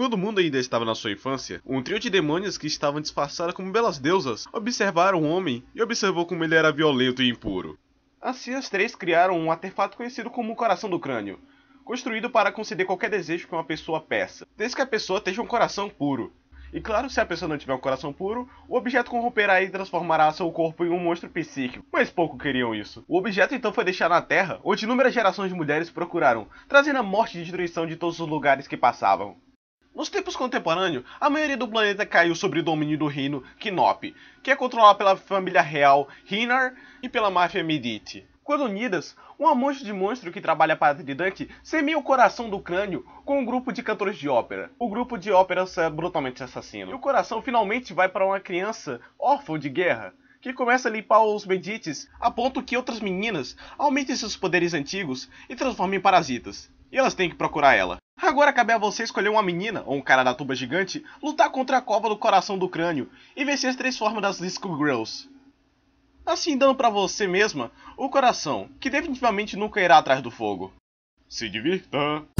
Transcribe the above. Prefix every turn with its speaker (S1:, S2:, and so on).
S1: Quando o mundo ainda estava na sua infância, um trio de demônios que estavam disfarçados como belas deusas observaram o homem e observou como ele era violento e impuro. Assim, as três criaram um artefato conhecido como o coração do crânio, construído para conceder qualquer desejo que uma pessoa peça, desde que a pessoa tenha um coração puro. E claro, se a pessoa não tiver um coração puro, o objeto corromperá e transformará seu corpo em um monstro psíquico, mas pouco queriam isso. O objeto então foi deixado na Terra, onde inúmeras gerações de mulheres procuraram, trazendo a morte e destruição de todos os lugares que passavam. Nos tempos contemporâneos, a maioria do planeta caiu sob o domínio do reino Kinop, que é controlado pela família real Hinar e pela máfia Medite. Quando unidas, uma monstro de monstro que trabalha para Tridante semeia o coração do crânio com um grupo de cantores de ópera. O grupo de ópera é brutalmente assassino. E o coração finalmente vai para uma criança órfã de guerra, que começa a limpar os medites a ponto que outras meninas aumentem seus poderes antigos e transformem em parasitas. E elas têm que procurar ela. Agora cabe a você escolher uma menina, ou um cara da tuba gigante, lutar contra a cova do coração do crânio e vencer as três formas das Disco Girls. Assim dando para você mesma o coração, que definitivamente nunca irá atrás do fogo. Se divirta!